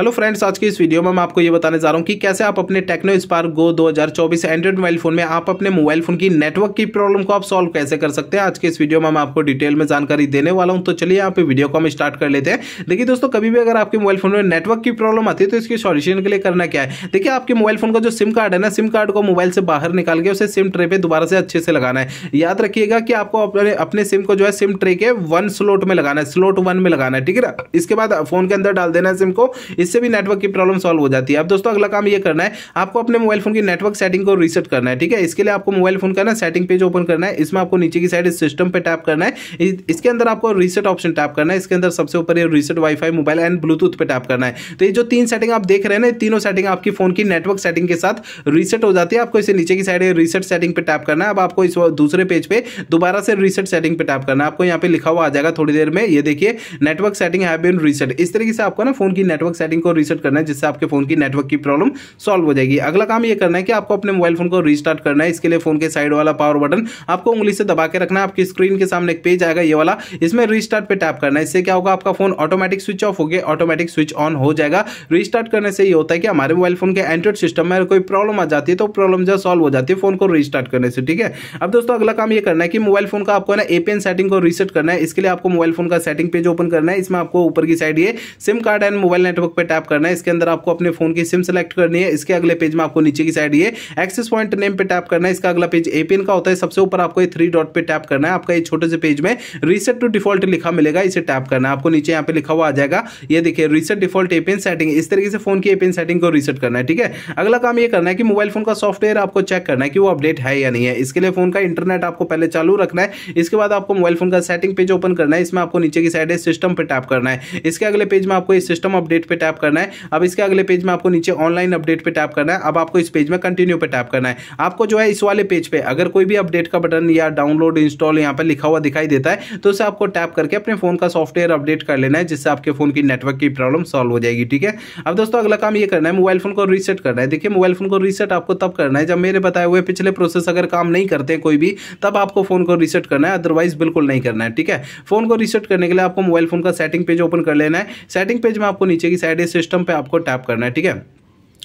hello friends आज की इस वीडियो में मैं आपको ये बताने जा रहा हूँ कि कैसे आप अपने Tecno Spark Go 2024 Android mobile phone में आप अपने मोबाइल फोन की नेटवर्क की प्रॉब्लम को आप सॉल्व कैसे कर सकते हैं आज के इस वीडियो में मैं आपको डिटेल में जानकारी देने वाला हूँ तो चलिए आप वीडियो को हम स्टार्ट कर लेते हैं देखिए दोस्तों कभी भी अगर आपके मोबाइल फोन में नेटवर्क की प्रॉब्लम आती है तो इसके सॉल्यूशन के लिए करना क्या है देखिए आपके मोबाइल फोन का जो सिम कार्ड है ना सिम कार्ड को मोबाइल से बाहर निकाल के उसे सिम ट्रे पर दोबारा से अच्छे से लगाना है याद रखिएगा कि आपको अपने अपने सिम को जो है सिम ट्रे के वन स्लोट में लगाना है स्लोट वन में लगाना है ठीक है ना इसके बाद फोन के अंदर डाल देना है सिम को इससे भी नेटवर्क की प्रॉब्लम सॉल्व हो जाती है अब दोस्तों अगला काम ये करना है आपको अपने मोबाइल फोन की नेटवर्क सेटिंग को रीसेट करना है ठीक है इसके लिए आपको मोबाइल फोन का ना सेटिंग पेज ओपन करना है इसमें आपको नीचे की साइड सिस्टम पर टैप करना है इसके अंदर आपको रीसेट ऑप्शन टैप करना है इसके अंदर सबसे ऊपर ये reset WiFi mobile and Bluetooth पर टैप करना है तो ये जो तीन सेटिंग आप देख रहे हैं ना तीनों सेटिंग आपकी फोन की नेटवर्क सेटिंग के साथ रीसेट हो जाती है आपको इसे नीचे की साइड रीसेट सेटिंग पर टैप करना है अब आपको इस दूसरे पेज पर दोबारा से रीसेट सेटिंग पर टैप करना है आपको यहाँ पे लिखा हुआ आ जाएगा थोड़ी देर में ये देखिए network setting have been reset इस तरीके से आपको ना फोन की नेटवर्क सेटिंग सेटिंग को रीसेट करना है जिससे आपके फोन की नेटवर्क की प्रॉब्लम सॉल्व हो जाएगी अगला काम यह करना है कि आपको अपने मोबाइल फोन को रिस्टार्ट करना है इसके लिए फोन के साइड वाला पावर बटन आपको उंगली से दबा के रखना है आपकी स्क्रीन के सामने एक पेज आएगा ये वाला इसमें रिस्टार्ट पर टैप करना है इससे क्या होगा आपका फोन ऑटोमेटिक स्विच ऑफ हो गया ऑटोमेटिक स्विच ऑन हो जाएगा रिस्टार्ट करने से ये होता है कि हमारे मोबाइल फोन के एंड्रॉइड सिस्टम में कोई प्रॉब्लम आ जाती है तो प्रॉब्लम जो सॉल्व हो जाती है फोन को रिस्टार्ट करने से ठीक है अब दोस्तों अगला काम यह करना है कि मोबाइल फोन का आपको ना एपीएन सेटिंग को रिसेट करना है इसके लिए आपको मोबाइल फोन का सेटिंग पेज ओपन करना है इसमें आपको ऊपर की साइड ये SIM card and mobile network पे टैप करना है इसके अंदर आपको अपने फोन की सिम सेलेक्ट करनी है इसके अगले पेज में आपको नीचे की साइड ये एक्सेस पॉइंट नेम पे टैप करना है इसका अगला पेज एपीएन का होता है सबसे ऊपर आपको थ्री डॉट पे टैप करना है आपका ये छोटे से पेज में रीसेट टू डिफॉल्ट लिखा मिलेगा इसे टैप करना है आपको नीचे यहाँ पे लिखा हुआ आ जाएगा ये देखिए रीसेट डिफॉल्ट एपीएन सेटिंग इस तरीके से फोन की एपीएन सेटिंग को रीसेट करना है ठीक है अगला काम ये करना है कि मोबाइल फोन का सॉफ्टवेयर आपको चेक करना है कि वो अपडेट है या नहीं है इसके लिए फोन का इंटरनेट आपको पहले चालू रखना है इसके बाद आपको मोबाइल फोन का सेटिंग पेज ओपन करना है इसमें आपको नीचे की साइड है सिस्टम पर टैप करना है इसके अगले पेज में आपको सिस्टम अपडेट पे टैप टैप करना है अब इसके अगले पेज में आपको नीचे ऑनलाइन अपडेट पे टैप करना है अब आपको इस पेज में कंटिन्यू पे टैप करना है आपको जो है इस वाले पेज पे अगर कोई भी अपडेट का बटन या डाउनलोड इंस्टॉल यहाँ पर लिखा हुआ दिखाई देता है तो उसे आपको टैप करके अपने फोन का सॉफ्टवेयर अपडेट कर लेना है जिससे आपके फोन की नेटवर्क की प्रॉब्लम सॉल्व हो जाएगी ठीक है अब दोस्तों अगला काम ये करना है मोबाइल फोन को रीसेट करना है देखिए मोबाइल फोन को रीसेट आपको तब करना है जब मेरे बताए हुए पिछले प्रोसेस अगर काम नहीं करते कोई भी तब आपको फोन को रीसेट करना है अदरवाइज बिल्कुल नहीं करना है ठीक है फोन को रीसेट करने के लिए आपको मोबाइल फोन का सेटिंग पेज ओपन कर लेना है सेटिंग पेज में आपको नीचे की साइड सिस्टम पे आपको टैप करना है ठीक है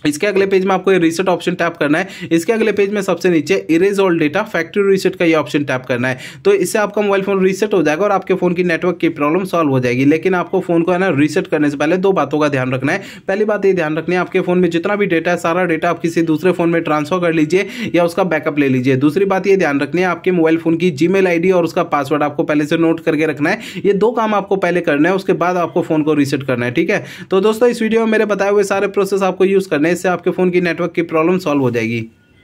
इसके अगले पेज में आपको ये रीसेट ऑप्शन टैप करना है इसके अगले पेज में सबसे नीचे erase all data factory reset का ये ऑप्शन टैप करना है तो इससे आपका मोबाइल फोन रीसेट हो जाएगा और आपके फोन की नेटवर्क की प्रॉब्लम सॉल्व हो जाएगी लेकिन आपको फोन को है ना रीसेट करने से पहले दो बातों का ध्यान रखना है पहली बात ये ध्यान रखनी है आपके फोन में जितना भी डेटा है सारा डेटा आप किसी दूसरे फोन में ट्रांसफर कर लीजिए या उसका बैकअप ले लीजिए दूसरी बात ये ध्यान रखनी है आपके मोबाइल फोन की जी मेल और उसका पासवर्ड आपको पहले से नोट करके रखना है ये दो काम आपको पहले करना है उसके बाद आपको फोन को रीसेट करना है ठीक है तो दोस्तों इस वीडियो में मेरे बताए हुए सारे प्रोसेस आपको यूज करने इससे आपके फ़ोन की नेटवर्क की प्रॉब्लम सॉल्व हो जाएगी